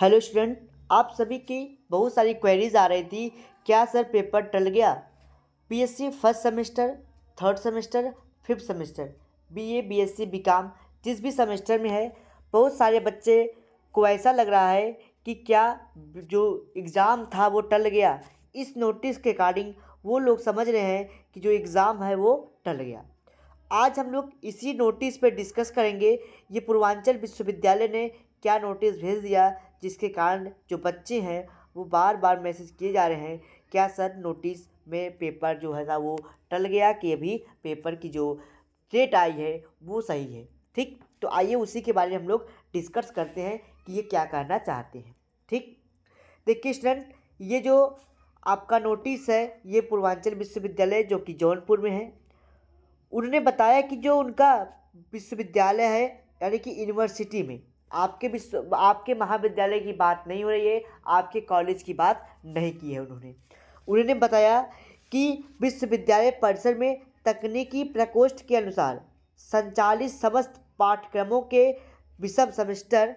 hello student आप सभी की बहुत सारी क्वेरीज आ रही थी क्या सर पेपर टल गया PSC first semester third semester fifth semester BA BSc BCom जिस भी सेमेस्टर में है बहुत सारे बच्चे को ऐसा लग रहा है कि क्या जो एग्ज़ाम था वो टल गया इस नोटिस के अकॉर्डिंग वो लोग समझ रहे हैं कि जो एग्ज़ाम है वो टल गया आज हम लोग इसी नोटिस पर डिस्कस करेंगे ये पूर्वांचल विश्वविद्यालय ने क्या नोटिस भेज दिया जिसके कारण जो बच्चे हैं वो बार बार मैसेज किए जा रहे हैं क्या सर नोटिस में पेपर जो है ना वो टल गया कि अभी पेपर की जो डेट आई है वो सही है ठीक तो आइए उसी के बारे में हम लोग डिस्कस करते हैं कि ये क्या कहना चाहते हैं ठीक देखिए स्टूडेंट ये जो आपका नोटिस है ये पूर्वांचल विश्वविद्यालय जो कि जौनपुर में है उन्होंने बताया कि जो उनका विश्वविद्यालय है यानी कि यूनिवर्सिटी में आपके विश्व आपके महाविद्यालय की बात नहीं हो रही है आपके कॉलेज की बात नहीं की है उन्होंने उन्होंने बताया कि विश्वविद्यालय परिसर में तकनीकी प्रकोष्ठ के अनुसार संचालित समस्त पाठ्यक्रमों के विषम सेमेस्टर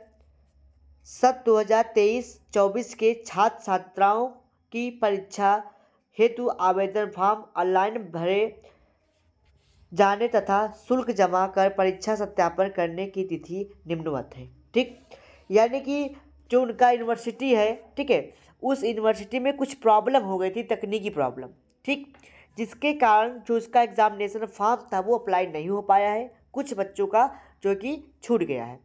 सत 2023-24 के छात्र छात्राओं की परीक्षा हेतु आवेदन फॉर्म ऑनलाइन भरे जाने तथा शुल्क जमा कर परीक्षा सत्यापन करने की तिथि निम्नवत है ठीक यानी कि जो उनका यूनिवर्सिटी है ठीक है उस यूनिवर्सिटी में कुछ प्रॉब्लम हो गई थी तकनीकी प्रॉब्लम ठीक जिसके कारण जो उसका एग्ज़ामिनेशन फॉर्म था वो अप्लाई नहीं हो पाया है कुछ बच्चों का जो कि छूट गया है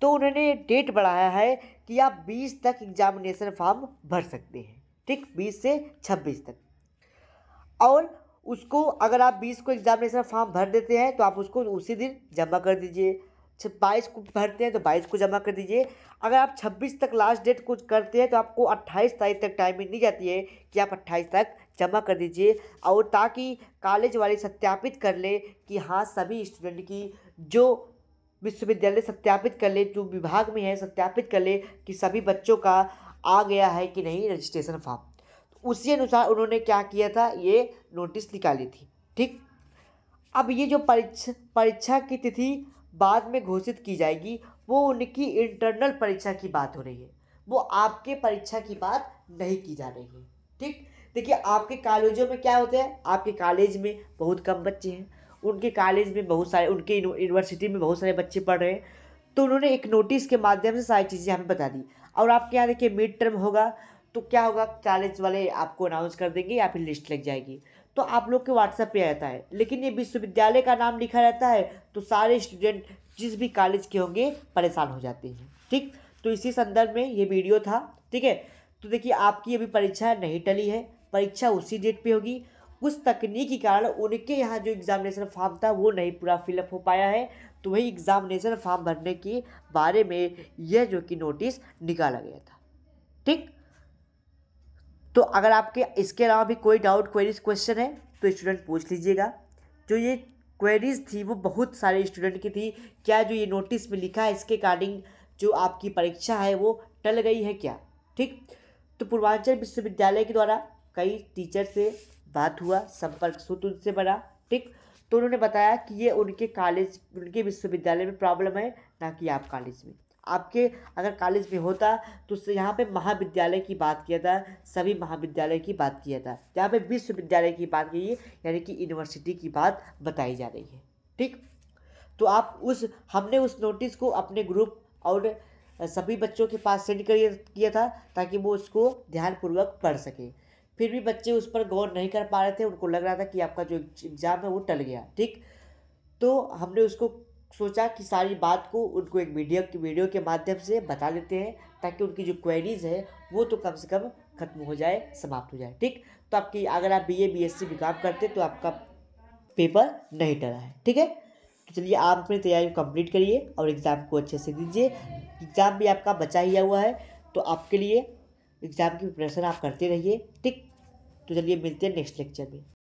तो उन्होंने डेट बढ़ाया है कि आप बीस तक एग्ज़ामिनेशन फॉर्म भर सकते हैं ठीक बीस से छब्बीस तक और उसको अगर आप बीस को एग्ज़ामिनेशन फॉर्म भर देते हैं तो आप उसको उसी दिन जमा कर दीजिए बाईस को भरते हैं तो बाईस को जमा कर दीजिए अगर आप छब्बीस तक लास्ट डेट कुछ करते हैं तो आपको अट्ठाईस तारीख तक टाइमिंग दी जाती है कि आप अट्ठाईस तक जमा कर दीजिए और ताकि कॉलेज वाले सत्यापित कर ले कि हाँ सभी स्टूडेंट की जो विश्वविद्यालय सत्यापित कर ले जो विभाग में है सत्यापित कर ले कि सभी बच्चों का आ गया है कि नहीं रजिस्ट्रेशन फॉर्म तो उसी अनुसार उन्होंने क्या किया था ये नोटिस निकाली थी ठीक अब ये जो परीक्षा परीक्षा की तिथि बाद में घोषित की जाएगी वो उनकी इंटरनल परीक्षा की बात हो रही है वो आपके परीक्षा की बात नहीं की जा रही है ठीक देखिए आपके कॉलेजों में क्या होता है आपके कॉलेज में बहुत कम बच्चे हैं उनके कॉलेज में बहुत सारे उनके यूनिवर्सिटी में बहुत सारे बच्चे पढ़ रहे हैं तो उन्होंने एक नोटिस के माध्यम से सारी चीज़ें हमें बता दी और आपके यहाँ देखिए मिड टर्म होगा तो क्या होगा कॉलेज वाले आपको अनाउंस कर देंगे या फिर लिस्ट लग जाएगी तो आप लोग के व्हाट्सएप पे आता है लेकिन ये विश्वविद्यालय का नाम लिखा रहता है तो सारे स्टूडेंट जिस भी कॉलेज के होंगे परेशान हो जाते हैं ठीक तो इसी संदर्भ में ये वीडियो था ठीक है तो देखिए आपकी अभी परीक्षा नहीं टली है परीक्षा उसी डेट पर होगी कुछ तकनीक के कारण उनके यहाँ जो एग्ज़ामिनेशन फॉर्म था वो नहीं पूरा फिलअप हो पाया है तो वही एग्ज़ामिनेशन फॉर्म भरने के बारे में यह जो कि नोटिस निकाला गया था ठीक तो अगर आपके इसके अलावा भी कोई डाउट क्वेरीज क्वेश्चन है तो स्टूडेंट पूछ लीजिएगा जो ये क्वेरीज थी वो बहुत सारे स्टूडेंट की थी क्या जो ये नोटिस में लिखा है इसके अकॉर्डिंग जो आपकी परीक्षा है वो टल गई है क्या ठीक तो पूर्वांचल विश्वविद्यालय के द्वारा कई टीचर से बात हुआ संपर्क सूत्र उनसे बना ठीक तो उन्होंने बताया कि ये उनके कॉलेज उनके विश्वविद्यालय में प्रॉब्लम है ना कि आप कॉलेज में आपके अगर कॉलेज में होता तो उससे यहाँ पर महाविद्यालय की बात किया था सभी महाविद्यालय की बात किया था यहाँ पे विश्वविद्यालय की बात की है यानी कि यूनिवर्सिटी की बात बताई जा रही है ठीक तो आप उस हमने उस नोटिस को अपने ग्रुप और सभी बच्चों के पास सेंड कर किया था ताकि वो उसको ध्यानपूर्वक पढ़ सकें फिर भी बच्चे उस पर गौर नहीं कर पा रहे थे उनको लग रहा था कि आपका जो एग्ज़ाम है वो टल गया ठीक तो हमने उसको सोचा कि सारी बात को उनको एक वीडियो की वीडियो के माध्यम से बता देते हैं ताकि उनकी जो क्वेरीज़ है वो तो कम से कम खत्म हो जाए समाप्त हो जाए ठीक तो आपकी अगर आप B A B S C काम करते तो आपका पेपर नहीं टला है ठीक है तो चलिए आप अपनी तैयारी कंप्लीट करिए और एग्ज़ाम को अच्छे से दीजिए एग्ज़ाम भी आपका बचा ही हुआ है तो आपके लिए एग्ज़ाम की प्रिपरेशन आप करते रहिए ठीक तो चलिए मिलते हैं नेक्स्ट लेक्चर में